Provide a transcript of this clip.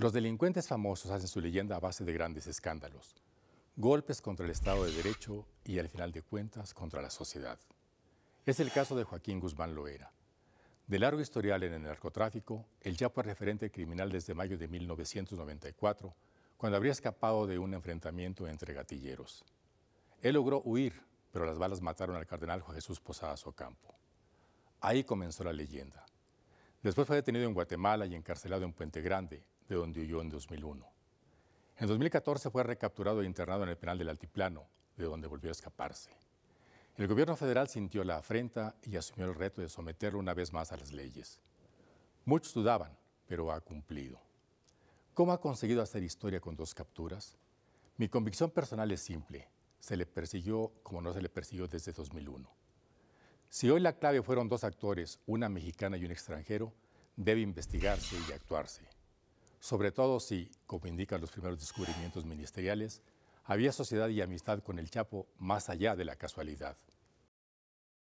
Los delincuentes famosos hacen su leyenda a base de grandes escándalos, golpes contra el Estado de Derecho y, al final de cuentas, contra la sociedad. Es el caso de Joaquín Guzmán Loera. De largo historial en el narcotráfico, el ya es referente criminal desde mayo de 1994, cuando habría escapado de un enfrentamiento entre gatilleros. Él logró huir, pero las balas mataron al cardenal Juan Jesús Posadas Ocampo. Ahí comenzó la leyenda. Después fue detenido en Guatemala y encarcelado en Puente Grande, de donde huyó en 2001. En 2014 fue recapturado e internado en el penal del Altiplano, de donde volvió a escaparse. El gobierno federal sintió la afrenta y asumió el reto de someterlo una vez más a las leyes. Muchos dudaban, pero ha cumplido. ¿Cómo ha conseguido hacer historia con dos capturas? Mi convicción personal es simple. Se le persiguió como no se le persiguió desde 2001. Si hoy la clave fueron dos actores, una mexicana y un extranjero, debe investigarse y actuarse sobre todo si, como indican los primeros descubrimientos ministeriales, había sociedad y amistad con el Chapo más allá de la casualidad.